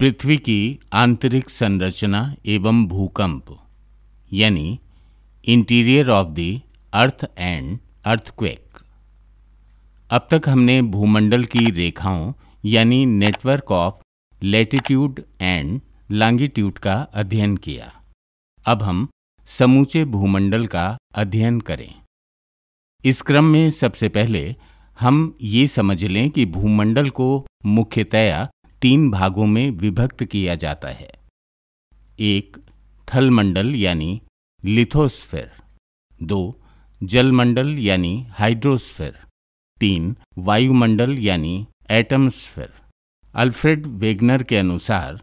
पृथ्वी की आंतरिक संरचना एवं भूकंप यानी interior of the earth and earthquake अब तक हमने भूमंडल की रेखाओं यानी network of latitude and longitude का अध्ययन किया अब हम समूचे भूमंडल का अध्ययन करें इस क्रम में सबसे पहले हम ये समझ लें कि भूमंडल को मुख्यतया तीन भागों में विभक्त किया जाता है एक थलमंडल यानी लिथोस्फेर दो जलमंडल यानी हाइड्रोस्फेर तीन वायुमंडल यानी एटमस्फेर अल्फ्रेड वेगनर के अनुसार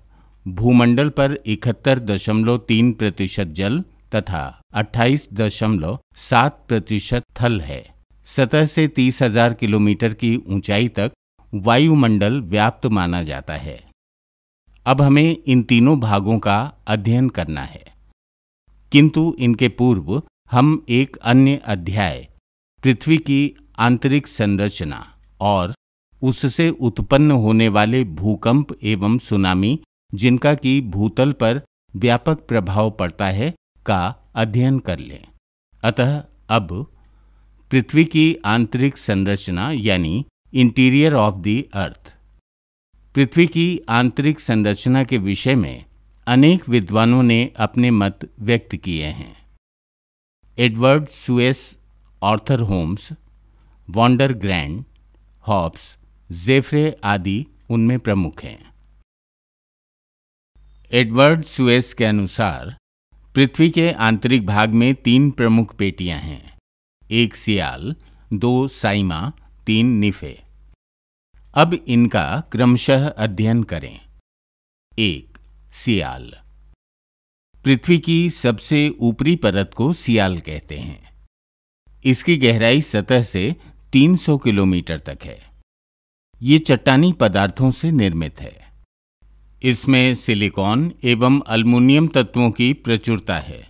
भूमंडल पर इकहत्तर दशमलव तीन प्रतिशत जल तथा अट्ठाईस दशमलव सात प्रतिशत थल है सतह से तीस हजार किलोमीटर की ऊंचाई तक वायुमंडल व्याप्त माना जाता है अब हमें इन तीनों भागों का अध्ययन करना है किंतु इनके पूर्व हम एक अन्य अध्याय पृथ्वी की आंतरिक संरचना और उससे उत्पन्न होने वाले भूकंप एवं सुनामी जिनका कि भूतल पर व्यापक प्रभाव पड़ता है का अध्ययन कर लें अतः अब पृथ्वी की आंतरिक संरचना यानी इंटीरियर ऑफ द अर्थ पृथ्वी की आंतरिक संरचना के विषय में अनेक विद्वानों ने अपने मत व्यक्त किए हैं एडवर्ड सुएस ऑर्थर होम्स वॉन्डर ग्रैंड हॉब्स जेफरे आदि उनमें प्रमुख हैं एडवर्ड सुएस के अनुसार पृथ्वी के आंतरिक भाग में तीन प्रमुख पेटियां हैं एक सियाल दो साइमा तीन निफे अब इनका क्रमशः अध्ययन करें एक सियाल पृथ्वी की सबसे ऊपरी परत को सियाल कहते हैं इसकी गहराई सतह से 300 किलोमीटर तक है ये चट्टानी पदार्थों से निर्मित है इसमें सिलिकॉन एवं अल्मोनियम तत्वों की प्रचुरता है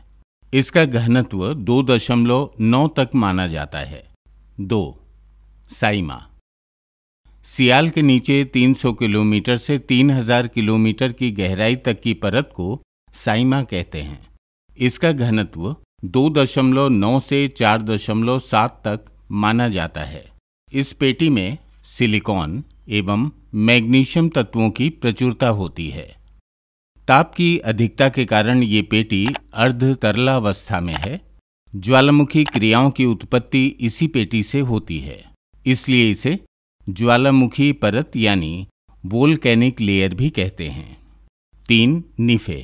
इसका घनत्व 2.9 तक माना जाता है दो साइमा सियाल के नीचे 300 किलोमीटर से 3000 किलोमीटर की गहराई तक की परत को साइमा कहते हैं इसका घनत्व 2.9 से 4.7 तक माना जाता है इस पेटी में सिलिकॉन एवं मैग्नीशियम तत्वों की प्रचुरता होती है ताप की अधिकता के कारण ये पेटी अर्ध तरलावस्था में है ज्वालामुखी क्रियाओं की उत्पत्ति इसी पेटी से होती है इसलिए इसे ज्वालामुखी परत यानी वोल्केनिक लेयर भी कहते हैं तीन निफे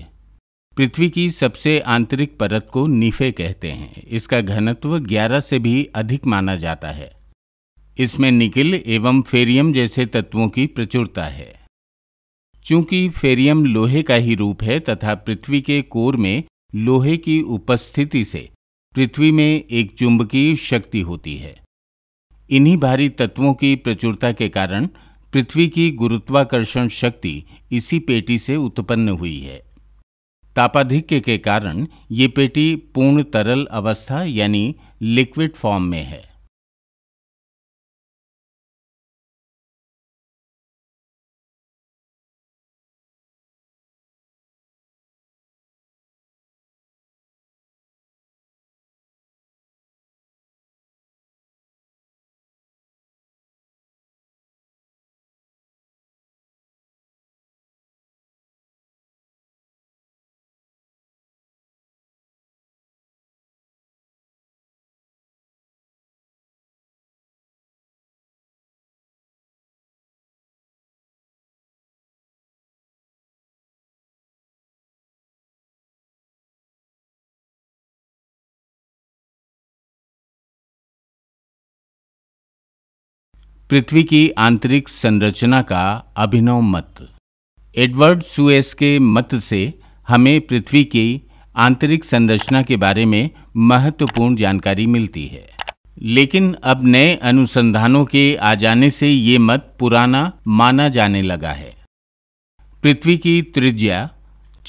पृथ्वी की सबसे आंतरिक परत को निफे कहते हैं इसका घनत्व 11 से भी अधिक माना जाता है इसमें निकिल एवं फेरियम जैसे तत्वों की प्रचुरता है चूंकि फेरियम लोहे का ही रूप है तथा पृथ्वी के कोर में लोहे की उपस्थिति से पृथ्वी में एक चुंबकीय शक्ति होती है इन्हीं भारी तत्वों की प्रचुरता के कारण पृथ्वी की गुरुत्वाकर्षण शक्ति इसी पेटी से उत्पन्न हुई है तापाधिक्य के कारण ये पेटी पूर्ण तरल अवस्था यानी लिक्विड फॉर्म में है पृथ्वी की आंतरिक संरचना का अभिनव मत एडवर्ड सुएस के मत से हमें पृथ्वी की आंतरिक संरचना के बारे में महत्वपूर्ण जानकारी मिलती है लेकिन अब नए अनुसंधानों के आ जाने से ये मत पुराना माना जाने लगा है पृथ्वी की त्रिज्या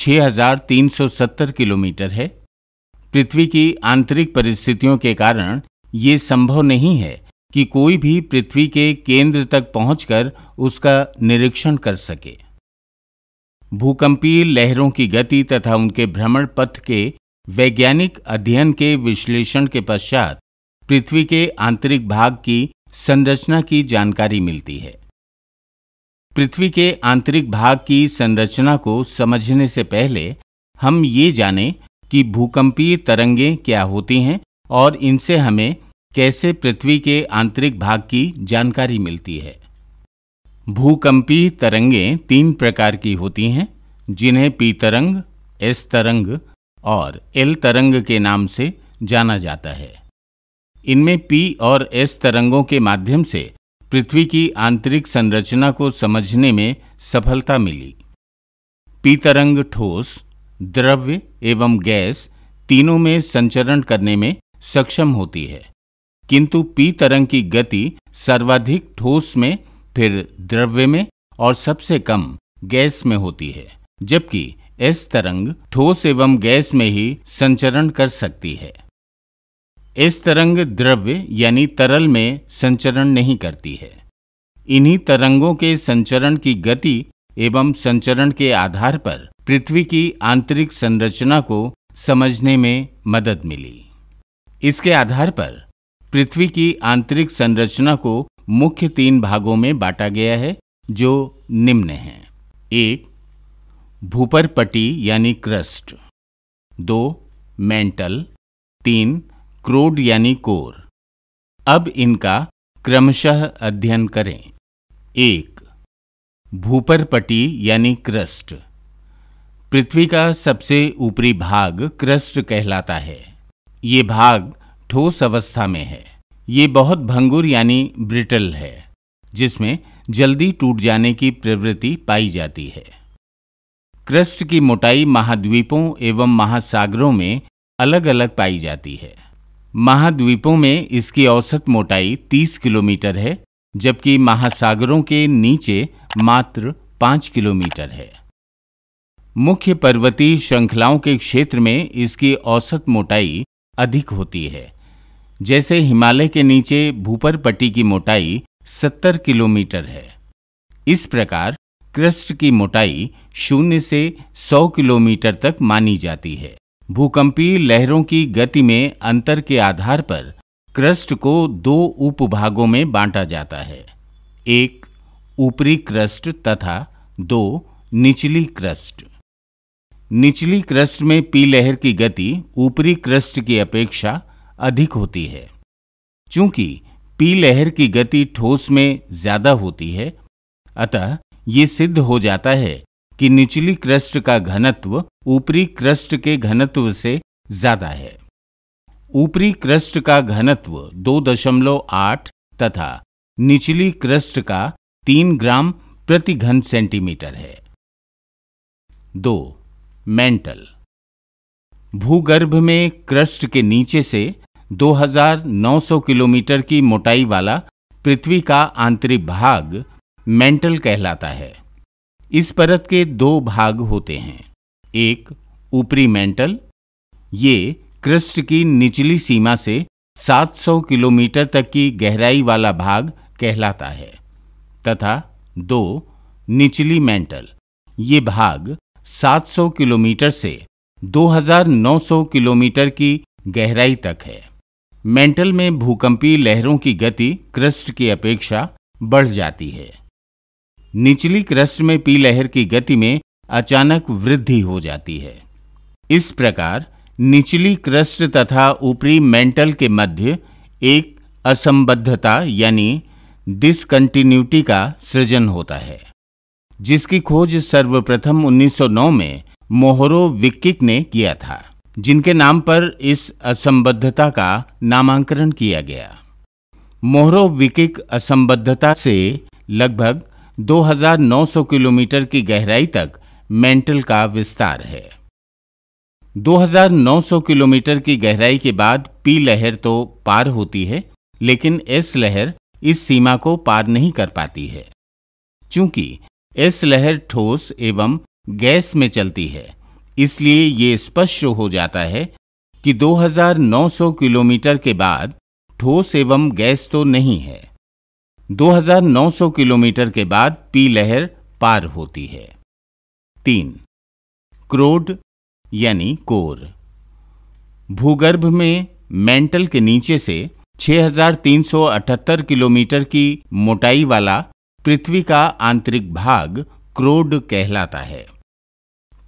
6370 किलोमीटर है पृथ्वी की आंतरिक परिस्थितियों के कारण ये संभव नहीं है कि कोई भी पृथ्वी के केंद्र तक पहुंचकर उसका निरीक्षण कर सके भूकंपीय लहरों की गति तथा उनके भ्रमण पथ के वैज्ञानिक अध्ययन के विश्लेषण के पश्चात पृथ्वी के आंतरिक भाग की संरचना की जानकारी मिलती है पृथ्वी के आंतरिक भाग की संरचना को समझने से पहले हम ये जानें कि भूकंपीय तरंगें क्या होती हैं और इनसे हमें कैसे पृथ्वी के आंतरिक भाग की जानकारी मिलती है भूकंपीय तरंगें तीन प्रकार की होती हैं जिन्हें पी तरंग एस तरंग और एल तरंग के नाम से जाना जाता है इनमें पी और एस तरंगों के माध्यम से पृथ्वी की आंतरिक संरचना को समझने में सफलता मिली पी तरंग ठोस द्रव्य एवं गैस तीनों में संचरण करने में सक्षम होती है किंतु पी तरंग की गति सर्वाधिक ठोस में फिर द्रव्य में और सबसे कम गैस में होती है जबकि एस तरंग ठोस एवं गैस में ही संचरण कर सकती है एस तरंग द्रव्य यानी तरल में संचरण नहीं करती है इन्हीं तरंगों के संचरण की गति एवं संचरण के आधार पर पृथ्वी की आंतरिक संरचना को समझने में मदद मिली इसके आधार पर पृथ्वी की आंतरिक संरचना को मुख्य तीन भागों में बांटा गया है जो निम्न हैं एक भूपरपटी यानी क्रस्ट दो मेंटल तीन क्रोड यानी कोर अब इनका क्रमशः अध्ययन करें एक भूपरपटी यानी क्रस्ट पृथ्वी का सबसे ऊपरी भाग क्रस्ट कहलाता है ये भाग ठोस अवस्था में है ये बहुत भंगुर यानी ब्रिटल है जिसमें जल्दी टूट जाने की प्रवृत्ति पाई जाती है क्रस्ट की मोटाई महाद्वीपों एवं महासागरों में अलग अलग पाई जाती है महाद्वीपों में इसकी औसत मोटाई 30 किलोमीटर है जबकि महासागरों के नीचे मात्र 5 किलोमीटर है मुख्य पर्वतीय श्रृंखलाओं के क्षेत्र में इसकी औसत मोटाई अधिक होती है जैसे हिमालय के नीचे भूपर पट्टी की मोटाई 70 किलोमीटर है इस प्रकार क्रस्ट की मोटाई शून्य से 100 किलोमीटर तक मानी जाती है भूकंपीय लहरों की गति में अंतर के आधार पर क्रस्ट को दो उपभागों में बांटा जाता है एक ऊपरी क्रस्ट तथा दो निचली क्रस्ट निचली क्रस्ट में पी लहर की गति ऊपरी क्रस्ट की अपेक्षा अधिक होती है चूंकि पी लहर की गति ठोस में ज्यादा होती है अतः ये सिद्ध हो जाता है कि निचली क्रस्ट का घनत्व ऊपरी क्रस्ट के घनत्व से ज्यादा है ऊपरी क्रस्ट का घनत्व 2.8 तथा निचली क्रस्ट का 3 ग्राम प्रति घन सेंटीमीटर है दो मेंटल भूगर्भ में क्रस्ट के नीचे से 2900 किलोमीटर की मोटाई वाला पृथ्वी का आंतरिक भाग मेंटल कहलाता है इस परत के दो भाग होते हैं एक ऊपरी मेंटल ये कृष्ण की निचली सीमा से 700 किलोमीटर तक की गहराई वाला भाग कहलाता है तथा दो निचली मेंटल ये भाग 700 किलोमीटर से 2900 किलोमीटर की गहराई तक है मेंटल में भूकंपीय लहरों की गति क्रस्ट की अपेक्षा बढ़ जाती है निचली क्रस्ट में पी लहर की गति में अचानक वृद्धि हो जाती है इस प्रकार निचली क्रस्ट तथा ऊपरी मेंटल के मध्य एक असंबद्धता यानी डिसकंटिन्यूटी का सृजन होता है जिसकी खोज सर्वप्रथम 1909 में मोहरो विक्किक ने किया था जिनके नाम पर इस असंबद्धता का नामांकन किया गया मोहरोविकिक असंबद्धता से लगभग 2,900 किलोमीटर की गहराई तक मेंटल का विस्तार है 2,900 किलोमीटर की गहराई के बाद पी लहर तो पार होती है लेकिन एस लहर इस सीमा को पार नहीं कर पाती है चूंकि एस लहर ठोस एवं गैस में चलती है इसलिए ये स्पष्ट हो जाता है कि 2900 किलोमीटर के बाद ठोस एवं गैस तो नहीं है 2900 किलोमीटर के बाद पी लहर पार होती है तीन क्रोड यानी कोर भूगर्भ में मेंटल के नीचे से 6378 किलोमीटर की मोटाई वाला पृथ्वी का आंतरिक भाग क्रोड कहलाता है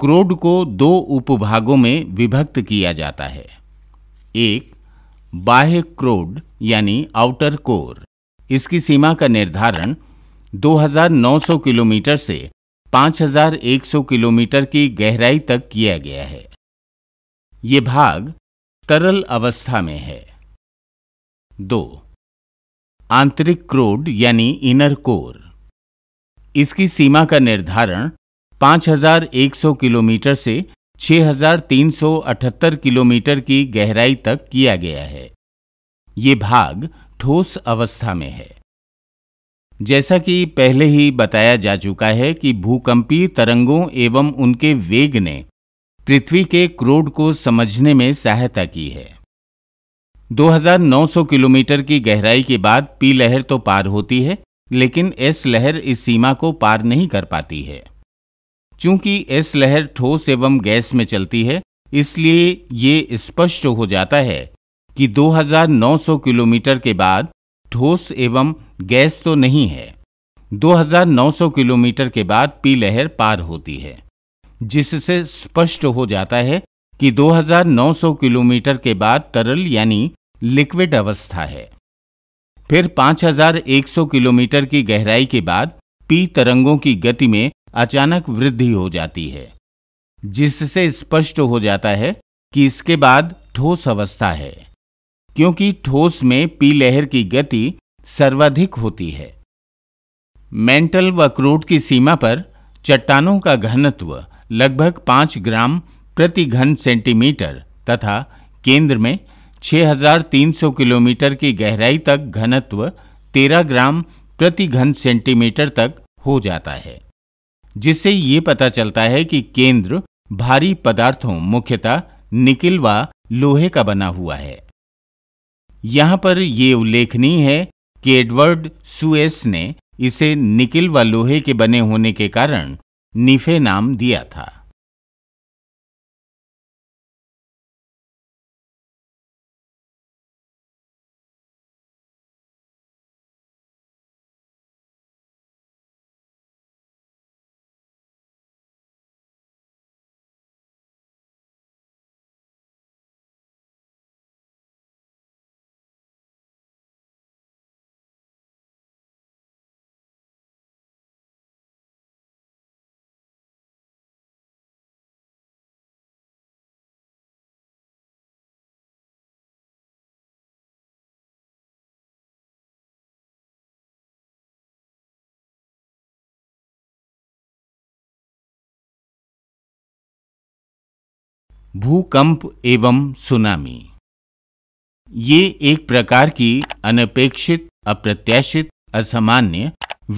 क्रोड को दो उपभागों में विभक्त किया जाता है एक बाह्य क्रोड यानी आउटर कोर इसकी सीमा का निर्धारण 2900 किलोमीटर से 5100 किलोमीटर की गहराई तक किया गया है ये भाग तरल अवस्था में है दो आंतरिक क्रोड यानी इनर कोर इसकी सीमा का निर्धारण 5,100 किलोमीटर से 6,378 किलोमीटर की गहराई तक किया गया है ये भाग ठोस अवस्था में है जैसा कि पहले ही बताया जा चुका है कि भूकंपीय तरंगों एवं उनके वेग ने पृथ्वी के क्रोड को समझने में सहायता की है 2900 किलोमीटर की गहराई के बाद पी लहर तो पार होती है लेकिन एस लहर इस सीमा को पार नहीं कर पाती है चूंकि इस लहर ठोस एवं गैस में चलती है इसलिए ये स्पष्ट हो जाता है कि 2900 किलोमीटर के बाद ठोस एवं गैस तो नहीं है 2900 किलोमीटर के बाद पी लहर पार होती है जिससे स्पष्ट हो जाता है कि 2900 किलोमीटर के बाद तरल यानी लिक्विड अवस्था है फिर 5100 किलोमीटर की गहराई के बाद पी तरंगों की गति में अचानक वृद्धि हो जाती है जिससे स्पष्ट हो जाता है कि इसके बाद ठोस अवस्था है क्योंकि ठोस में पी लहर की गति सर्वाधिक होती है मेंटल व क्रोट की सीमा पर चट्टानों का घनत्व लगभग पांच ग्राम प्रति घन सेंटीमीटर तथा केंद्र में 6,300 किलोमीटर की गहराई तक घनत्व 13 ग्राम प्रति घन सेंटीमीटर तक हो जाता है जिससे ये पता चलता है कि केंद्र भारी पदार्थों मुख्यतः निकिल व लोहे का बना हुआ है यहां पर ये उल्लेखनीय है कि एडवर्ड सुएस ने इसे निकिल व लोहे के बने होने के कारण निफे नाम दिया था भूकंप एवं सुनामी ये एक प्रकार की अनपेक्षित अप्रत्याशित असामान्य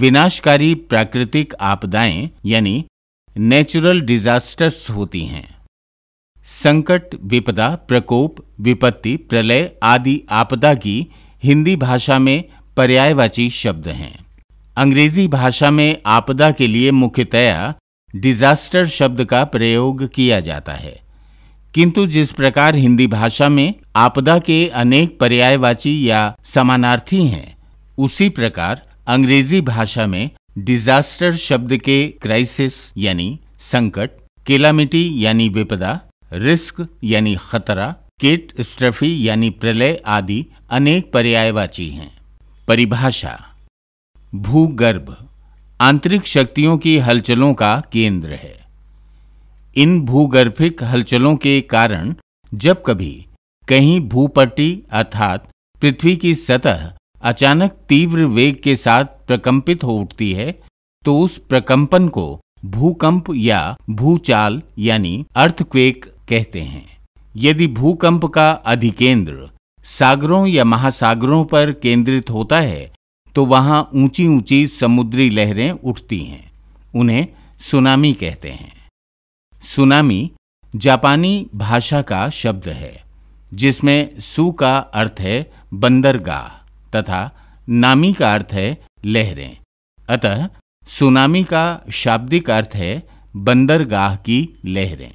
विनाशकारी प्राकृतिक आपदाएं यानी नेचुरल डिजास्टर्स होती हैं संकट विपदा प्रकोप विपत्ति प्रलय आदि आपदा की हिंदी भाषा में पर्यायवाची शब्द हैं अंग्रेजी भाषा में आपदा के लिए मुख्यतया डिजास्टर शब्द का प्रयोग किया जाता है किंतु जिस प्रकार हिंदी भाषा में आपदा के अनेक पर्यायवाची या समानार्थी हैं उसी प्रकार अंग्रेजी भाषा में डिजास्टर शब्द के क्राइसिस यानी संकट केलामिटी यानी विपदा रिस्क यानी खतरा किट स्ट्रफी यानी प्रलय आदि अनेक पर्यायवाची हैं परिभाषा भूगर्भ आंतरिक शक्तियों की हलचलों का केंद्र है इन भूगर्भिक हलचलों के कारण जब कभी कहीं भूपट्टी अर्थात पृथ्वी की सतह अचानक तीव्र वेग के साथ प्रकंपित हो उठती है तो उस प्रकंपन को भूकंप या भूचाल यानी अर्थक्वेक कहते हैं यदि भूकंप का अधिकेंद्र सागरों या महासागरों पर केंद्रित होता है तो वहां ऊंची ऊंची समुद्री लहरें उठती हैं उन्हें सुनामी कहते हैं सुनामी जापानी भाषा का शब्द है जिसमें सु का अर्थ है बंदरगाह तथा नामी का अर्थ है लहरें अतः सुनामी का शाब्दिक अर्थ है बंदरगाह की लहरें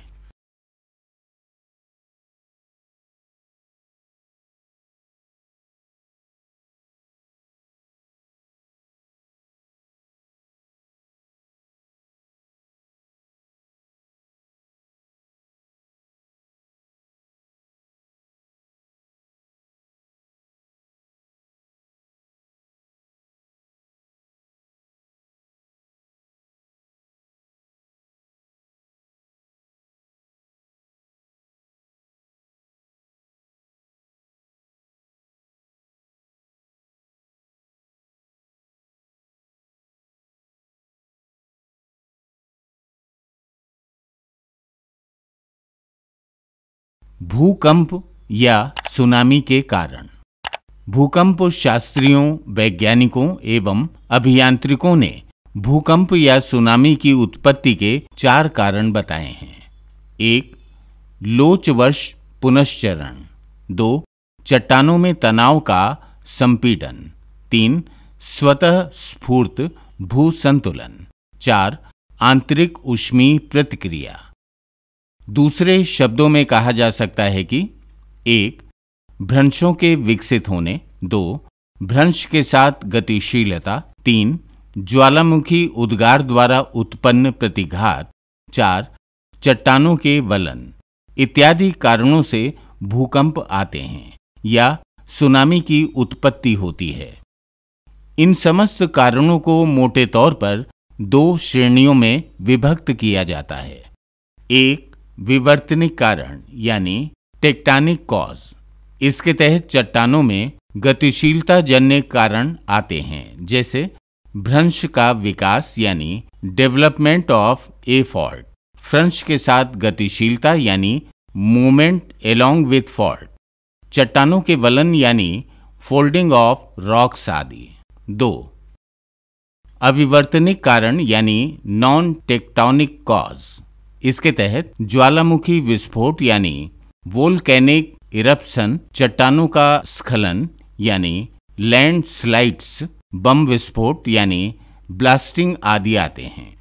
भूकंप या सुनामी के कारण भूकंप शास्त्रियों वैज्ञानिकों एवं अभियांत्रिकों ने भूकंप या सुनामी की उत्पत्ति के चार कारण बताए हैं एक लोचवश पुनश्चरण दो चट्टानों में तनाव का संपीडन तीन स्वतः स्फूर्त भूसंतुलन चार आंतरिक उष्मी प्रतिक्रिया दूसरे शब्दों में कहा जा सकता है कि एक भ्रंशों के विकसित होने दो भ्रंश के साथ गतिशीलता तीन ज्वालामुखी उद्गार द्वारा उत्पन्न प्रतिघात चार चट्टानों के वलन इत्यादि कारणों से भूकंप आते हैं या सुनामी की उत्पत्ति होती है इन समस्त कारणों को मोटे तौर पर दो श्रेणियों में विभक्त किया जाता है एक विवर्तनिक कारण यानी टेक्टानिक कॉज इसके तहत चट्टानों में गतिशीलता जन्य कारण आते हैं जैसे भ्रंश का विकास यानी डेवलपमेंट ऑफ ए फॉल्ट फ्रंश के साथ गतिशीलता यानी मूवमेंट एलोंग विथ फॉल्ट चट्टानों के वलन यानी फोल्डिंग ऑफ रॉक्स आदि दो अविवर्तनिक कारण यानी नॉन टेक्टोनिक कॉज इसके तहत ज्वालामुखी विस्फोट यानी वोल्केनिक इरप्शन चट्टानों का स्खलन यानी लैंडस्लाइड्स बम विस्फोट यानी ब्लास्टिंग आदि आते हैं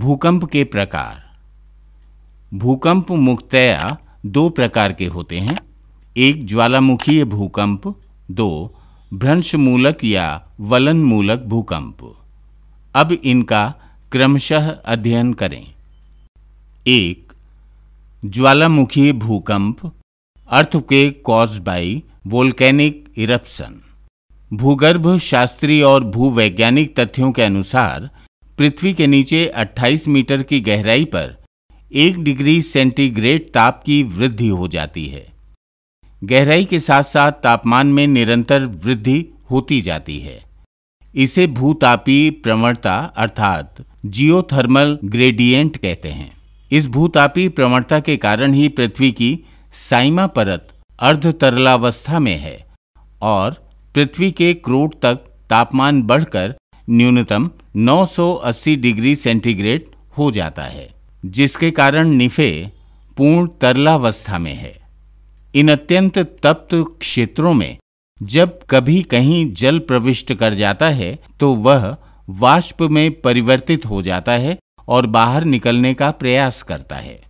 भूकंप के प्रकार भूकंप मुख्तया दो प्रकार के होते हैं एक ज्वालामुखीय भूकंप दो भ्रंशमूलक या वलनमूलक भूकंप अब इनका क्रमशः अध्ययन करें एक ज्वालामुखीय भूकंप अर्थ के कॉज बाई वोल्केनिक इरप्शन भूगर्भ शास्त्रीय और भूवैज्ञानिक तथ्यों के अनुसार पृथ्वी के नीचे 28 मीटर की गहराई पर एक डिग्री सेंटीग्रेड ताप की वृद्धि हो जाती है गहराई के साथ साथ तापमान में निरंतर वृद्धि होती जाती है इसे भूतापी प्रवणता अर्थात जियोथर्मल ग्रेडियंट कहते हैं इस भूतापी प्रवणता के कारण ही पृथ्वी की साइमा परत अर्ध तरलावस्था में है और पृथ्वी के क्रोट तक तापमान बढ़कर न्यूनतम 980 डिग्री सेंटीग्रेड हो जाता है जिसके कारण निफे पूर्ण तरलावस्था में है इन अत्यंत तप्त क्षेत्रों में जब कभी कहीं जल प्रविष्ट कर जाता है तो वह वाष्प में परिवर्तित हो जाता है और बाहर निकलने का प्रयास करता है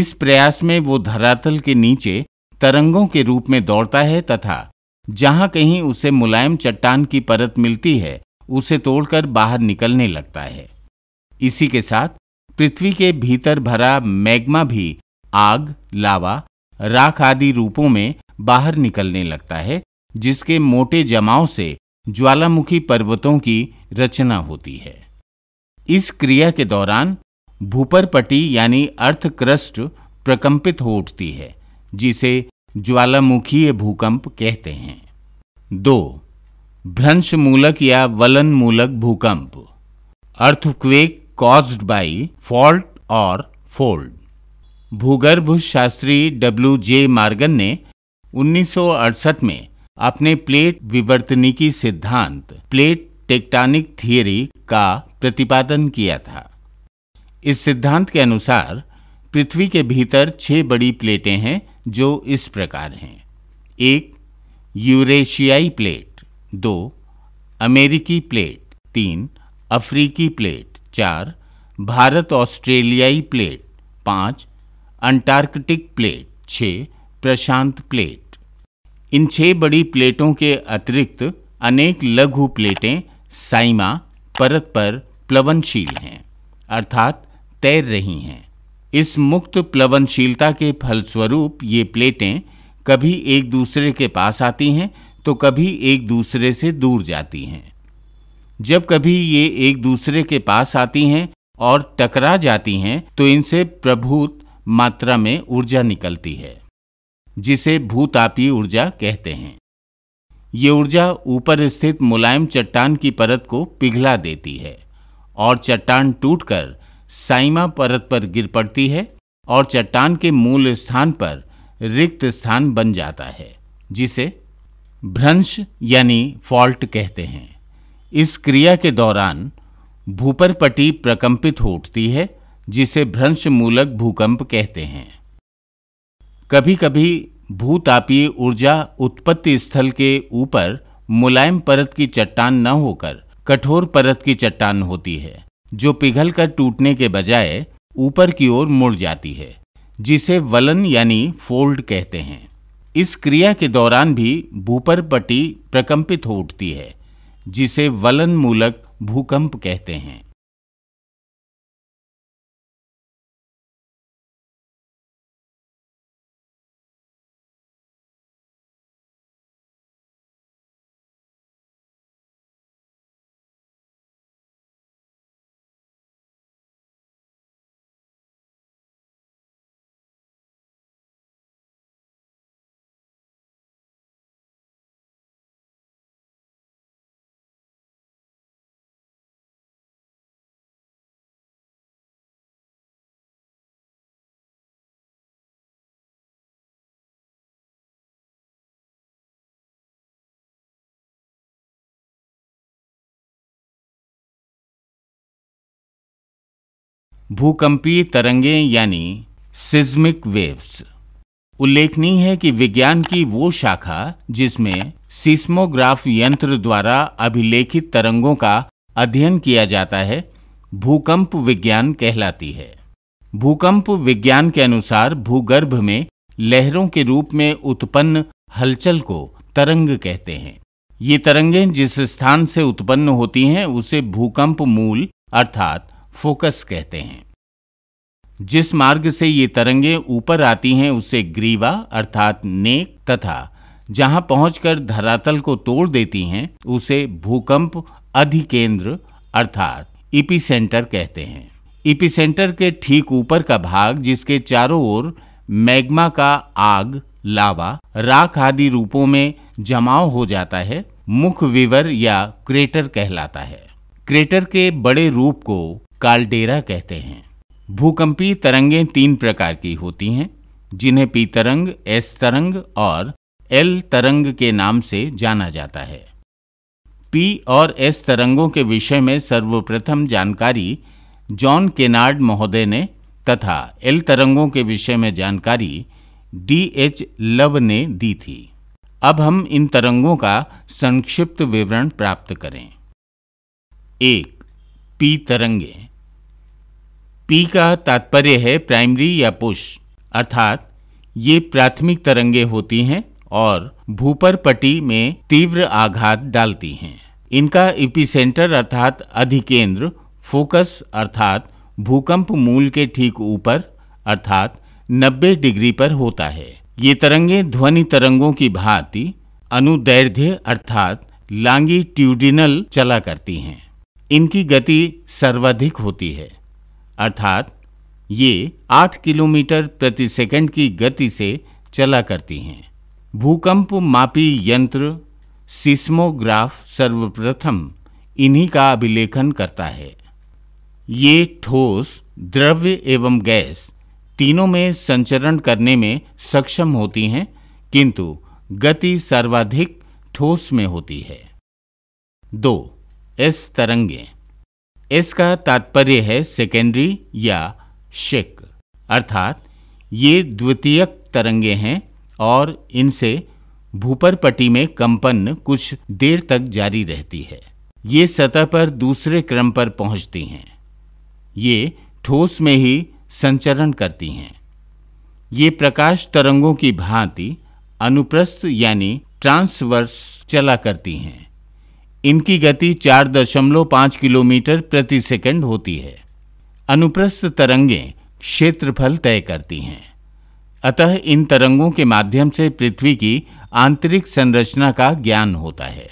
इस प्रयास में वो धरातल के नीचे तरंगों के रूप में दौड़ता है तथा जहां कहीं उसे मुलायम चट्टान की परत मिलती है उसे तोड़कर बाहर निकलने लगता है इसी के साथ पृथ्वी के भीतर भरा मैग्मा भी आग लावा राख आदि रूपों में बाहर निकलने लगता है जिसके मोटे जमाव से ज्वालामुखी पर्वतों की रचना होती है इस क्रिया के दौरान भूपरपटी यानी अर्थक्रस्ट प्रकंपित हो उठती है जिसे ज्वालामुखीय भूकंप कहते हैं दो भ्रंश मूलक या वलन मूलक भूकंप अर्थक्वेक कॉज्ड बाई फॉल्ट और फोल्ड भूगर्भ शास्त्री डब्ल्यू जे मार्गन ने 1968 में अपने प्लेट विवर्तनिकी सिद्धांत प्लेट टेक्टानिक थियरी का प्रतिपादन किया था इस सिद्धांत के अनुसार पृथ्वी के भीतर छह बड़ी प्लेटें हैं जो इस प्रकार हैं एक यूरेशियाई प्लेट दो अमेरिकी प्लेट तीन अफ्रीकी प्लेट चार भारत ऑस्ट्रेलियाई प्लेट पाँच अंटार्कटिक प्लेट छः प्रशांत प्लेट इन छः बड़ी प्लेटों के अतिरिक्त अनेक लघु प्लेटें साइमा परत पर प्लवनशील हैं अर्थात तैर रही हैं इस मुक्त प्लवनशीलता के फलस्वरूप ये प्लेटें कभी एक दूसरे के पास आती हैं तो कभी एक दूसरे से दूर जाती हैं जब कभी ये एक दूसरे के पास आती हैं और टकरा जाती हैं तो इनसे प्रभूत मात्रा में ऊर्जा निकलती है जिसे भूतापी ऊर्जा कहते हैं ये ऊर्जा ऊपर स्थित मुलायम चट्टान की परत को पिघला देती है और चट्टान टूटकर साइमा परत पर गिर पड़ती है और चट्टान के मूल स्थान पर रिक्त स्थान बन जाता है जिसे भ्रंश यानी फॉल्ट कहते हैं इस क्रिया के दौरान भूपर पट्टी प्रकंपित हो उठती है जिसे भ्रंश मूलक भूकंप कहते हैं कभी कभी भूतापीय ऊर्जा उत्पत्ति स्थल के ऊपर मुलायम परत की चट्टान न होकर कठोर परत की चट्टान होती है जो पिघलकर टूटने के बजाय ऊपर की ओर मुड़ जाती है जिसे वलन यानी फोल्ड कहते हैं इस क्रिया के दौरान भी भूपर पट्टी हो उठती है जिसे वलन मूलक भूकंप कहते हैं भूकंपीय तरंगे यानी सिज्मिक वेव्स उल्लेखनीय है कि विज्ञान की वो शाखा जिसमें सिस्मोग्राफ यंत्र द्वारा अभिलेखित तरंगों का अध्ययन किया जाता है भूकंप विज्ञान कहलाती है भूकंप विज्ञान के अनुसार भूगर्भ में लहरों के रूप में उत्पन्न हलचल को तरंग कहते हैं ये तरंगें जिस स्थान से उत्पन्न होती हैं उसे भूकंप मूल अर्थात फोकस कहते हैं जिस मार्ग से ये तरंगे ऊपर आती हैं उसे ग्रीवा अर्थात नेक तथा जहां पहुंचकर धरातल को तोड़ देती हैं उसे भूकंप अधिकेंद्र अर्थात इपीसेंटर कहते हैं इपीसेंटर के ठीक ऊपर का भाग जिसके चारों ओर मैग्मा का आग लावा राख आदि रूपों में जमाव हो जाता है मुख विवर या क्रेटर कहलाता है क्रेटर के बड़े रूप को कालडेरा कहते हैं भूकंपी तरंगें तीन प्रकार की होती हैं जिन्हें पी तरंग एस तरंग और एल तरंग के नाम से जाना जाता है पी और एस तरंगों के विषय में सर्वप्रथम जानकारी जॉन केनार्ड महोदय ने तथा एल तरंगों के विषय में जानकारी डी एच लव ने दी थी अब हम इन तरंगों का संक्षिप्त विवरण प्राप्त करें एक पी तरंगें पी का तात्पर्य है प्राइमरी या पुश अर्थात ये प्राथमिक तरंगे होती हैं और भूपर पट्टी में तीव्र आघात डालती हैं इनका इपिसेंटर अर्थात अधिकेंद्र फोकस अर्थात भूकंप मूल के ठीक ऊपर अर्थात 90 डिग्री पर होता है ये तरंगे ध्वनि तरंगों की भांति अनुदैर्ध्य अर्थात लांगी ट्यूडिनल चला करती हैं इनकी गति सर्वाधिक होती है अर्थात ये 8 किलोमीटर प्रति सेकंड की गति से चला करती हैं भूकंप मापी यंत्र सिस्मोग्राफ सर्वप्रथम इन्हीं का अभिलेखन करता है ये ठोस द्रव्य एवं गैस तीनों में संचरण करने में सक्षम होती हैं किंतु गति सर्वाधिक ठोस में होती है दो एस तरंगें इसका तात्पर्य है सेकेंडरी या शेक अर्थात ये द्वितीयक तरंगे हैं और इनसे भूपर पट्टी में कंपन कुछ देर तक जारी रहती है ये सतह पर दूसरे क्रम पर पहुंचती हैं ये ठोस में ही संचरण करती हैं ये प्रकाश तरंगों की भांति अनुप्रस्थ यानी ट्रांसवर्स चला करती हैं इनकी गति 4.5 किलोमीटर प्रति सेकंड होती है अनुप्रस्थ तरंगें क्षेत्रफल तय करती हैं अतः इन तरंगों के माध्यम से पृथ्वी की आंतरिक संरचना का ज्ञान होता है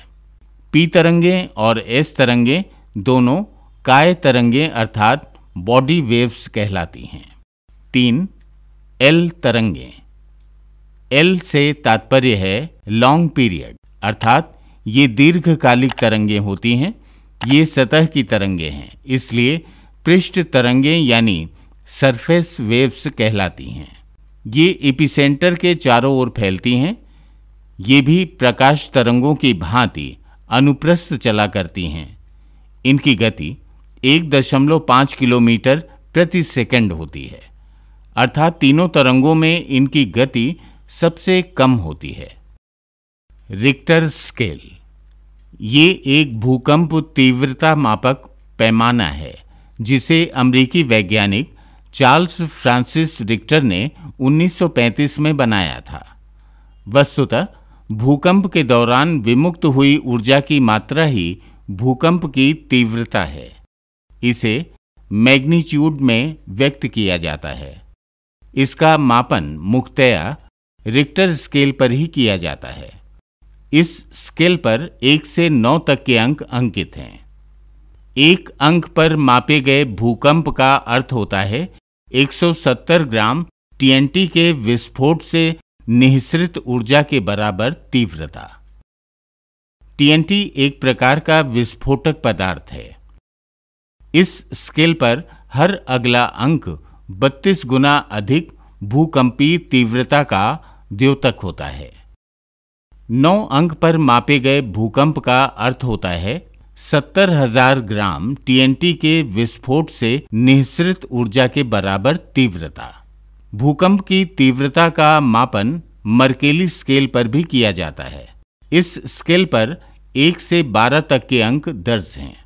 पी तरंगें और एस तरंगें दोनों काय तरंगें अर्थात बॉडी वेव्स कहलाती हैं तीन एल तरंगें एल से तात्पर्य है लॉन्ग पीरियड अर्थात ये दीर्घकालिक तरंगें होती हैं ये सतह की तरंगें हैं इसलिए पृष्ठ तरंगें यानी सरफेस वेव्स कहलाती हैं ये इपिसेंटर के चारों ओर फैलती हैं ये भी प्रकाश तरंगों की भांति अनुप्रस्थ चला करती हैं इनकी गति एक दशमलव पाँच किलोमीटर प्रति सेकंड होती है अर्थात तीनों तरंगों में इनकी गति सबसे कम होती है रिक्टर स्केल ये एक भूकंप तीव्रता मापक पैमाना है जिसे अमेरिकी वैज्ञानिक चार्ल्स फ्रांसिस रिक्टर ने 1935 में बनाया था वस्तुतः भूकंप के दौरान विमुक्त हुई ऊर्जा की मात्रा ही भूकंप की तीव्रता है इसे मैग्नीट्यूड में व्यक्त किया जाता है इसका मापन मुख्तया रिक्टर स्केल पर ही किया जाता है इस स्केल पर एक से नौ तक के अंक अंकित हैं एक अंक पर मापे गए भूकंप का अर्थ होता है 170 ग्राम टीएनटी के विस्फोट से निहसृत ऊर्जा के बराबर तीव्रता टीएनटी एक प्रकार का विस्फोटक पदार्थ है इस स्केल पर हर अगला अंक 32 गुना अधिक भूकंपी तीव्रता का द्योतक होता है नौ अंक पर मापे गए भूकंप का अर्थ होता है सत्तर हजार ग्राम टीएनटी के विस्फोट से निःसृत ऊर्जा के बराबर तीव्रता भूकंप की तीव्रता का मापन मर्केली स्केल पर भी किया जाता है इस स्केल पर एक से बारह तक के अंक दर्ज हैं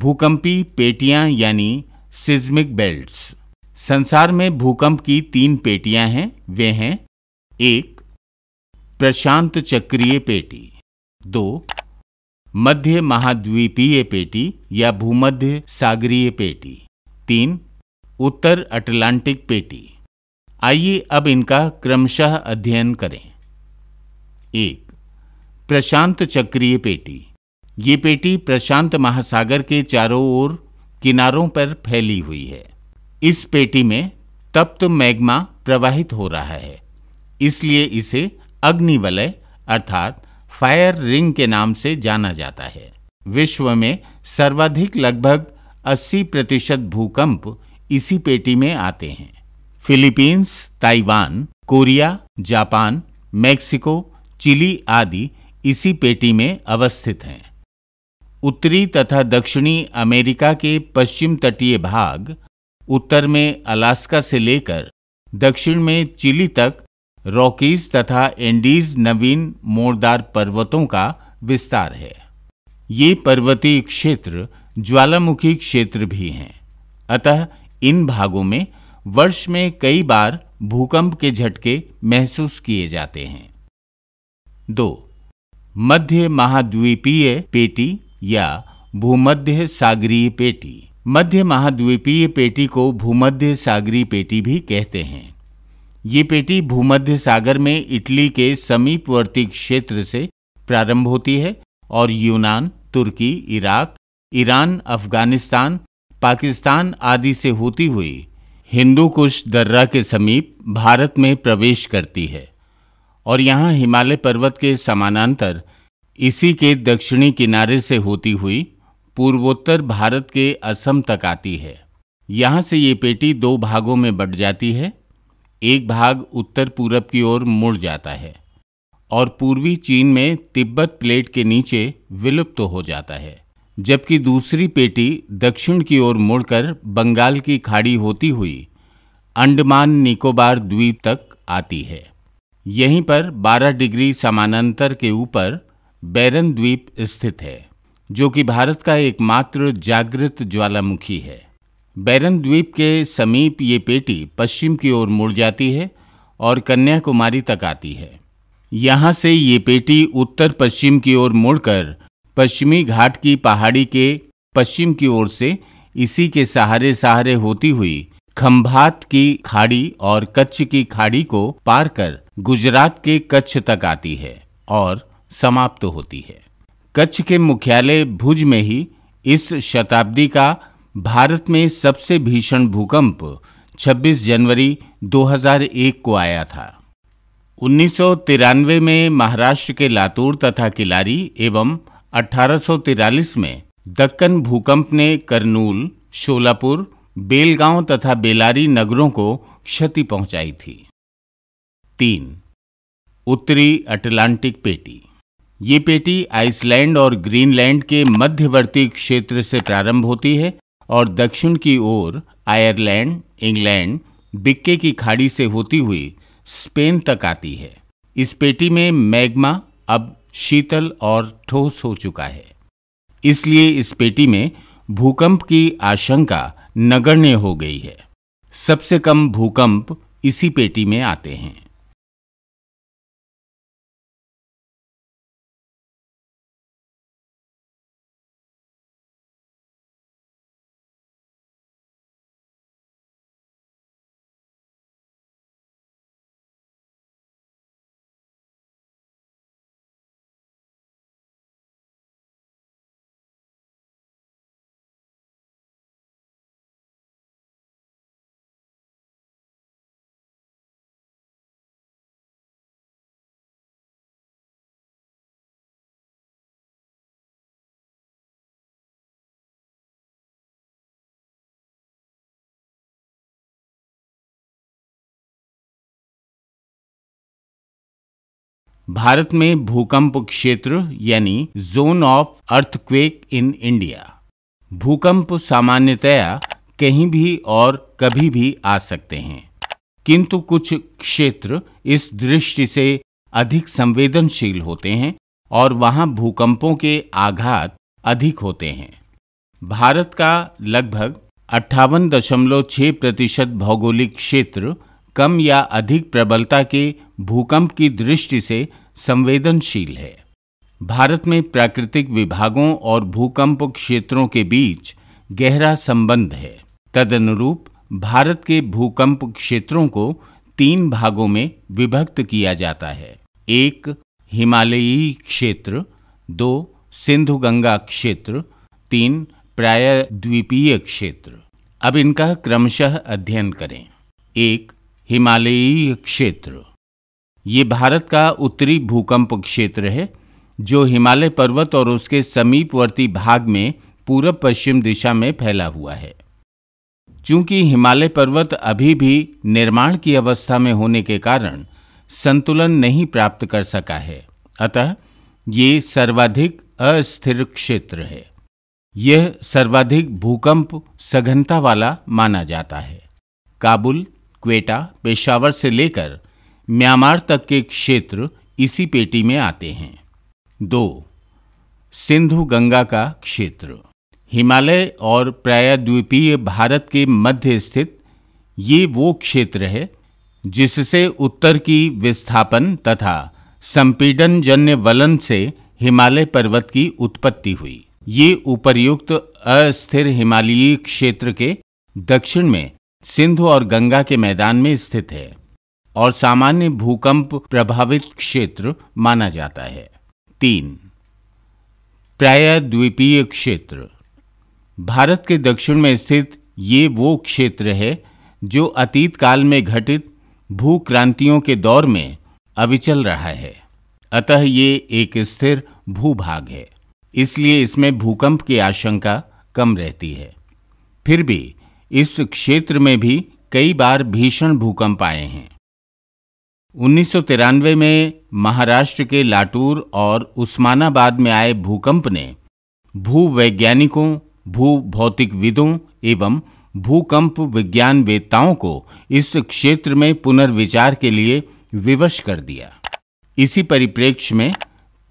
भूकंपी पेटियां यानी सिज्मिक बेल्ट्स संसार में भूकंप की तीन पेटियां हैं वे हैं एक प्रशांत चक्रीय पेटी दो मध्य महाद्वीपीय पेटी या भूमध्य सागरीय पेटी तीन उत्तर अटलांटिक पेटी आइए अब इनका क्रमशः अध्ययन करें एक प्रशांत चक्रीय पेटी ये पेटी प्रशांत महासागर के चारों ओर किनारों पर फैली हुई है इस पेटी में तप्त मैग्मा प्रवाहित हो रहा है इसलिए इसे अग्निवलय अर्थात फायर रिंग के नाम से जाना जाता है विश्व में सर्वाधिक लगभग 80 प्रतिशत भूकंप इसी पेटी में आते हैं Philippines Taiwan Korea Japan Mexico Chile आदि इसी पेटी में अवस्थित हैं उत्तरी तथा दक्षिणी अमेरिका के पश्चिम तटीय भाग उत्तर में अलास्का से लेकर दक्षिण में चिली तक रॉकीज तथा एंडीज नवीन मोड़दार पर्वतों का विस्तार है ये पर्वतीय क्षेत्र ज्वालामुखी क्षेत्र भी हैं अतः इन भागों में वर्ष में कई बार भूकंप के झटके महसूस किए जाते हैं दो मध्य महाद्वीपीय पेटी या भूमध्य सागरीय पेटी मध्य महाद्वीपीय पेटी को भूमध्य सागरीय पेटी भी कहते हैं ये पेटी भूमध्य सागर में इटली के समीपवर्ती क्षेत्र से प्रारंभ होती है और यूनान तुर्की इराक ईरान अफगानिस्तान पाकिस्तान आदि से होती हुई हिंदू कुश दर्रा के समीप भारत में प्रवेश करती है और यहाँ हिमालय पर्वत के समानांतर इसी के दक्षिणी किनारे से होती हुई पूर्वोत्तर भारत के असम तक आती है यहाँ से ये पेटी दो भागों में बट जाती है एक भाग उत्तर पूरब की ओर मुड़ जाता है और पूर्वी चीन में तिब्बत प्लेट के नीचे विलुप्त तो हो जाता है जबकि दूसरी पेटी दक्षिण की ओर मुड़कर बंगाल की खाड़ी होती हुई अंडमान निकोबार द्वीप तक आती है यहीं पर 12 डिग्री समानांतर के ऊपर बैरन द्वीप स्थित है जो कि भारत का एकमात्र जागृत ज्वालामुखी है बैरन द्वीप के समीप ये पेटी पश्चिम की ओर मुड़ जाती है और कन्याकुमारी तक आती है यहाँ से ये पेटी उत्तर पश्चिम की ओर मुड़कर पश्चिमी घाट की पहाड़ी के पश्चिम की ओर से इसी के सहारे सहारे होती हुई खंभात की खाड़ी और कच्छ की खाड़ी को पार कर गुजरात के कच्छ तक आती है और समाप्त होती है कच्छ के मुख्यालय भुज में ही इस शताब्दी का भारत में सबसे भीषण भूकंप 26 जनवरी 2001 को आया था उन्नीस में महाराष्ट्र के लातूर तथा किलारी एवं अठारह में दक्कन भूकंप ने करनूल शोलापुर बेलगांव तथा बेलारी नगरों को क्षति पहुंचाई थी तीन उत्तरी अटलांटिक पेटी ये पेटी आइसलैंड और ग्रीनलैंड के मध्यवर्ती क्षेत्र से प्रारंभ होती है और दक्षिण की ओर आयरलैंड इंग्लैंड बिक्के की खाड़ी से होती हुई स्पेन तक आती है इस पेटी में मैग्मा अब शीतल और ठोस हो चुका है इसलिए इस पेटी में भूकंप की आशंका नगण्य हो गई है सबसे कम भूकंप इसी पेटी में आते हैं भारत में भूकंप क्षेत्र यानी zone of earthquake in India भूकंप सामान्यतया कहीं भी और कभी भी आ सकते हैं किंतु कुछ क्षेत्र इस दृष्टि से अधिक संवेदनशील होते हैं और वहां भूकंपों के आघात अधिक होते हैं भारत का लगभग अट्ठावन दशमलव छह प्रतिशत भौगोलिक क्षेत्र कम या अधिक प्रबलता के भूकंप की दृष्टि से संवेदनशील है भारत में प्राकृतिक विभागों और भूकंप क्षेत्रों के बीच गहरा संबंध है तदनुरूप भारत के भूकंप क्षेत्रों को तीन भागों में विभक्त किया जाता है एक हिमालयी क्षेत्र दो सिंधु गंगा क्षेत्र तीन प्राय द्वीपीय क्षेत्र अब इनका क्रमशः अध्ययन करें एक हिमालयी क्षेत्र ये भारत का उत्तरी भूकंप क्षेत्र है जो हिमालय पर्वत और उसके समीपवर्ती भाग में पूर्व पश्चिम दिशा में फैला हुआ है चूंकि हिमालय पर्वत अभी भी निर्माण की अवस्था में होने के कारण संतुलन नहीं प्राप्त कर सका है अतः ये सर्वाधिक अस्थिर क्षेत्र है यह सर्वाधिक भूकंप सघनता वाला माना जाता है काबुल क्वेटा पेशावर से लेकर म्यांमार तक के क्षेत्र इसी पेटी में आते हैं दो सिंधु गंगा का क्षेत्र हिमालय और प्रायद्वीपीय भारत के मध्य स्थित ये वो क्षेत्र है जिससे उत्तर की विस्थापन तथा संपीडन जन्य वलन से हिमालय पर्वत की उत्पत्ति हुई ये उपर्युक्त अस्थिर हिमालयी क्षेत्र के दक्षिण में सिंधु और गंगा के मैदान में स्थित है और सामान्य भूकंप प्रभावित क्षेत्र माना जाता है तीन प्राय द्वीपीय क्षेत्र भारत के दक्षिण में स्थित ये वो क्षेत्र है जो अतीत काल में घटित भू क्रांतियों के दौर में अविचल रहा है अतः ये एक स्थिर भूभाग है इसलिए इसमें भूकंप की आशंका कम रहती है फिर भी इस क्षेत्र में भी कई बार भीषण भूकंप आए हैं उन्नीस में महाराष्ट्र के लाटूर और उस्मानाबाद में आए भूकंप ने भूवैज्ञानिकों भू भौतिकविदों एवं भूकंप विज्ञान वेताओं को इस क्षेत्र में पुनर्विचार के लिए विवश कर दिया इसी परिप्रेक्ष्य में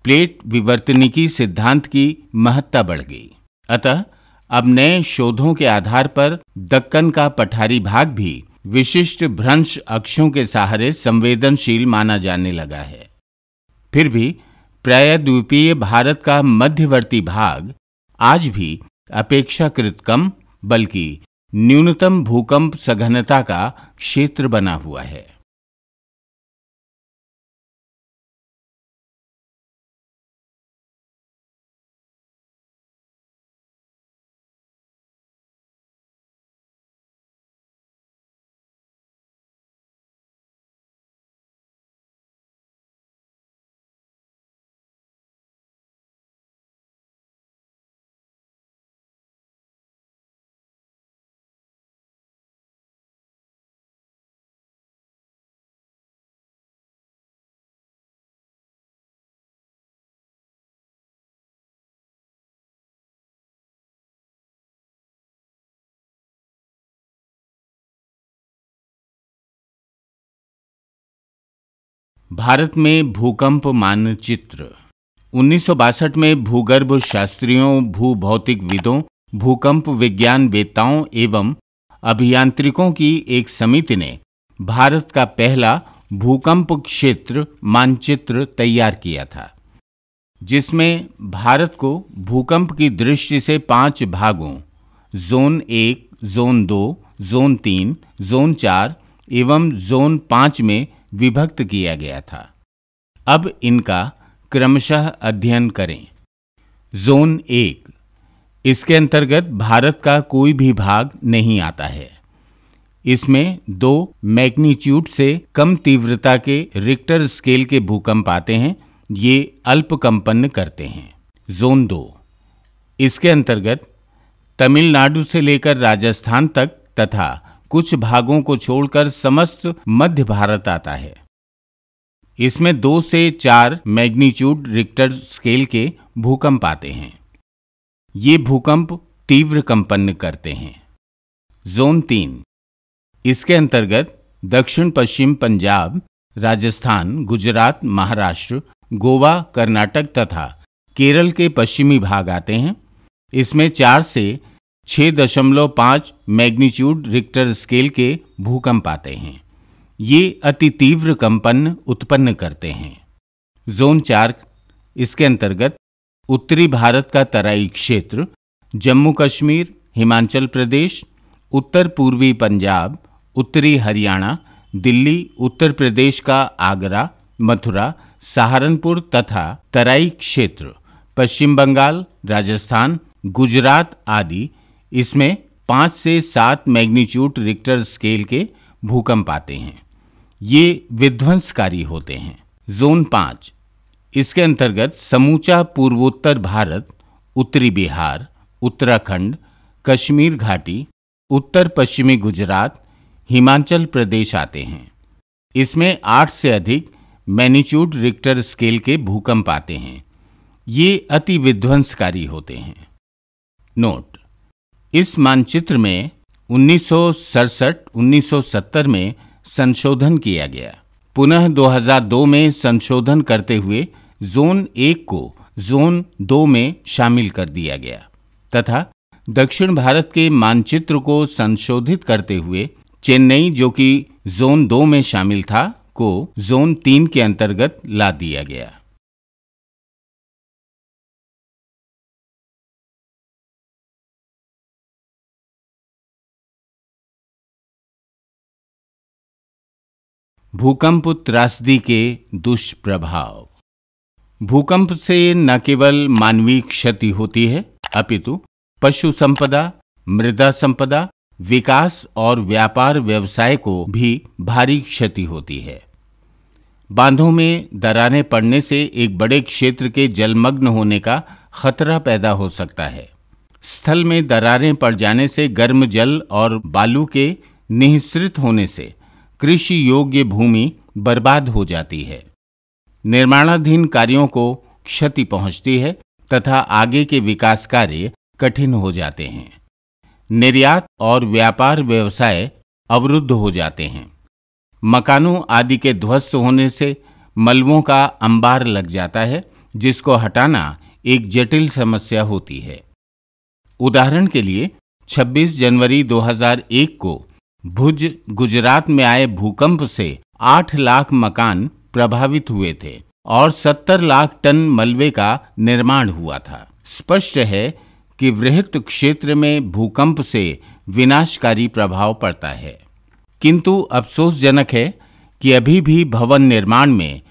प्लेट विवर्तनिकी सिद्धांत की महत्ता बढ़ गई अतः अब नए शोधों के आधार पर दक्कन का पठारी भाग भी विशिष्ट भ्रंश अक्षों के सहारे संवेदनशील माना जाने लगा है फिर भी प्रायद्वीपीय भारत का मध्यवर्ती भाग आज भी अपेक्षाकृत कम बल्कि न्यूनतम भूकंप सघनता का क्षेत्र बना हुआ है भारत में भूकंप मानचित्र उन्नीस में भूगर्भ शास्त्रियों विदों भूकंप विज्ञान वेताओं एवं अभियांत्रिकों की एक समिति ने भारत का पहला भूकंप क्षेत्र मानचित्र तैयार किया था जिसमें भारत को भूकंप की दृष्टि से पांच भागों जोन एक जोन दो जोन तीन जोन चार एवं जोन पांच में विभक्त किया गया था अब इनका क्रमशः अध्ययन करें जोन एक इसके अंतर्गत भारत का कोई भी भाग नहीं आता है इसमें दो मैग्नीट्यूड से कम तीव्रता के रिक्टर स्केल के भूकंप आते हैं ये अल्पकंपन्न करते हैं जोन दो इसके अंतर्गत तमिलनाडु से लेकर राजस्थान तक तथा कुछ भागों को छोड़कर समस्त मध्य भारत आता है इसमें दो से चार मैग्नीट्यूड रिक्टर स्केल के भूकंप आते हैं ये भूकंप तीव्र कंपन्न करते हैं जोन तीन इसके अंतर्गत दक्षिण पश्चिम पंजाब राजस्थान गुजरात महाराष्ट्र गोवा कर्नाटक तथा केरल के पश्चिमी भाग आते हैं इसमें चार से 6.5 दशमलव मैग्नीट्यूड रिक्टर स्केल के भूकंप आते हैं ये अति तीव्र कंपन उत्पन्न करते हैं जोन चार इसके अंतर्गत उत्तरी भारत का तराई क्षेत्र जम्मू कश्मीर हिमाचल प्रदेश उत्तर पूर्वी पंजाब उत्तरी हरियाणा दिल्ली उत्तर प्रदेश का आगरा मथुरा सहारनपुर तथा तराई क्षेत्र पश्चिम बंगाल राजस्थान गुजरात आदि इसमें पाँच से सात मैग्नीट्यूड रिक्टर स्केल के भूकंप आते हैं ये विध्वंसकारी होते हैं जोन पाँच इसके अंतर्गत समूचा पूर्वोत्तर भारत उत्तरी बिहार उत्तराखंड कश्मीर घाटी उत्तर पश्चिमी गुजरात हिमाचल प्रदेश आते हैं इसमें आठ से अधिक मैनीच्यूड रिक्टर स्केल के भूकंप आते हैं ये अति विध्वंसकारी होते हैं नोट इस मानचित्र में उन्नीस सौ में संशोधन किया गया पुनः 2002 में संशोधन करते हुए जोन एक को जोन दो में शामिल कर दिया गया तथा दक्षिण भारत के मानचित्र को संशोधित करते हुए चेन्नई जो कि जोन दो में शामिल था को जोन तीन के अंतर्गत ला दिया गया भूकंप त्रासदी के दुष्प्रभाव भूकंप से न केवल मानवीय क्षति होती है अपितु पशु संपदा मृदा संपदा विकास और व्यापार व्यवसाय को भी भारी क्षति होती है बांधों में दराने पड़ने से एक बड़े क्षेत्र के जलमग्न होने का खतरा पैदा हो सकता है स्थल में दरारें पड़ जाने से गर्म जल और बालू के निःसृत होने से कृषि योग्य भूमि बर्बाद हो जाती है निर्माणाधीन कार्यों को क्षति पहुंचती है तथा आगे के विकास कार्य कठिन हो जाते हैं निर्यात और व्यापार व्यवसाय अवरुद्ध हो जाते हैं मकानों आदि के ध्वस्त होने से मलबों का अंबार लग जाता है जिसको हटाना एक जटिल समस्या होती है उदाहरण के लिए 26 जनवरी 2001 को भुज गुजरात में आए भूकंप से 8 लाख मकान प्रभावित हुए थे और 70 लाख टन मलबे का निर्माण हुआ था स्पष्ट है कि वृहत क्षेत्र में भूकंप से विनाशकारी प्रभाव पड़ता है किंतु अफसोसजनक है कि अभी भी भवन निर्माण में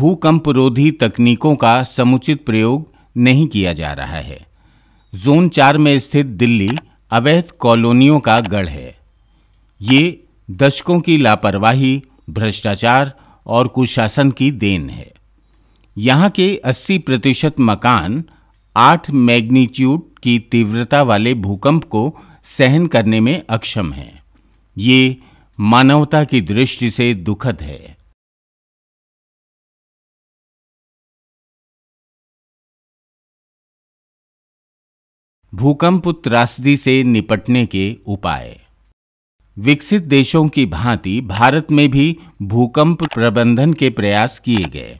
भूकंप रोधी तकनीकों का समुचित प्रयोग नहीं किया जा रहा है जोन चार में स्थित दिल्ली अवैध कॉलोनियों का गढ़ है ये दशकों की लापरवाही भ्रष्टाचार और कुशासन की देन है यहाँ के 80 प्रतिशत मकान 8 मैग्नीट्यूड की तीव्रता वाले भूकंप को सहन करने में अक्षम हैं ये मानवता की दृष्टि से दुखद है भूकंप त्रासदी से निपटने के उपाय विकसित देशों की भांति भारत में भी भूकंप प्रबंधन के प्रयास किए गए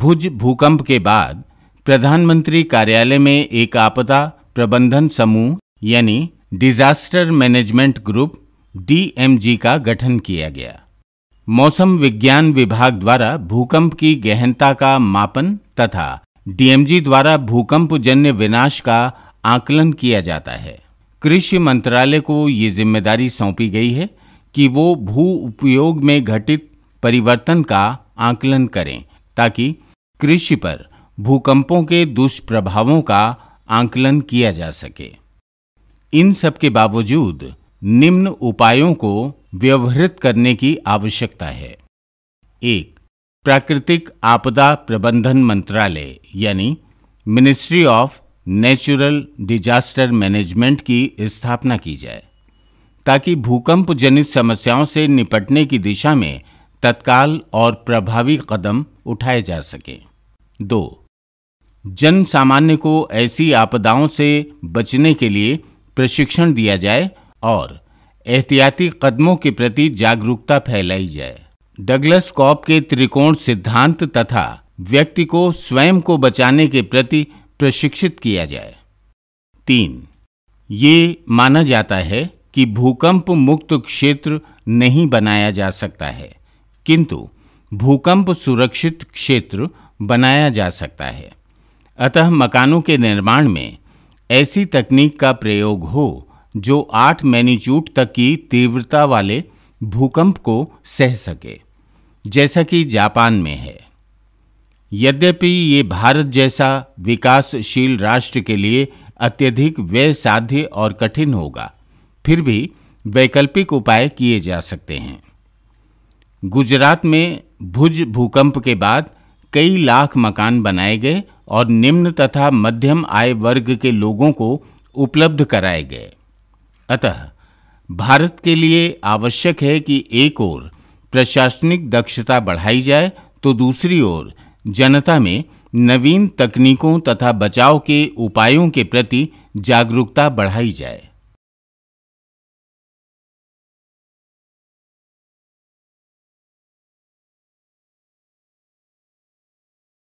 भुज भूकंप के बाद प्रधानमंत्री कार्यालय में एक आपदा प्रबंधन समूह यानी डिजास्टर मैनेजमेंट ग्रुप डीएमजी का गठन किया गया मौसम विज्ञान विभाग द्वारा भूकंप की गहनता का मापन तथा डीएमजी द्वारा भूकंप जन्य विनाश का आकलन किया जाता है कृषि मंत्रालय को ये जिम्मेदारी सौंपी गई है कि वो भू उपयोग में घटित परिवर्तन का आकलन करें ताकि कृषि पर भूकंपों के दुष्प्रभावों का आकलन किया जा सके इन सब के बावजूद निम्न उपायों को व्यवहृत करने की आवश्यकता है एक प्राकृतिक आपदा प्रबंधन मंत्रालय यानी ministry of natural disaster management की स्थापना की जाए ताकि भूकंप जनित समस्याओं से निपटने की दिशा में तत्काल और प्रभावी कदम उठाए जा सके दो जन सामान्य को ऐसी आपदाओं से बचने के लिए प्रशिक्षण दिया जाए और एहतियाती कदमों के प्रति जागरूकता फैलाई जाए डगलस कॉप के त्रिकोण सिद्धांत तथा व्यक्ति को स्वयं को बचाने के प्रति प्रशिक्षित किया जाए तीन ये माना जाता है कि भूकंप मुक्त क्षेत्र नहीं बनाया जा सकता है किंतु भूकंप सुरक्षित क्षेत्र बनाया जा सकता है अतः मकानों के निर्माण में ऐसी तकनीक का प्रयोग हो जो आठ मैनीच्यूट तक की तीव्रता वाले भूकंप को सह सके जैसा कि जापान में है यद्यपि ये भारत जैसा विकासशील राष्ट्र के लिए अत्यधिक व्यय साध्य और कठिन होगा फिर भी वैकल्पिक उपाय किए जा सकते हैं गुजरात में भुज भूकंप के बाद कई लाख मकान बनाए गए और निम्न तथा मध्यम आय वर्ग के लोगों को उपलब्ध कराए गए अतः भारत के लिए आवश्यक है कि एक ओर प्रशासनिक दक्षता बढ़ाई जाए तो दूसरी ओर जनता में नवीन तकनीकों तथा बचाव के उपायों के प्रति जागरूकता बढ़ाई जाए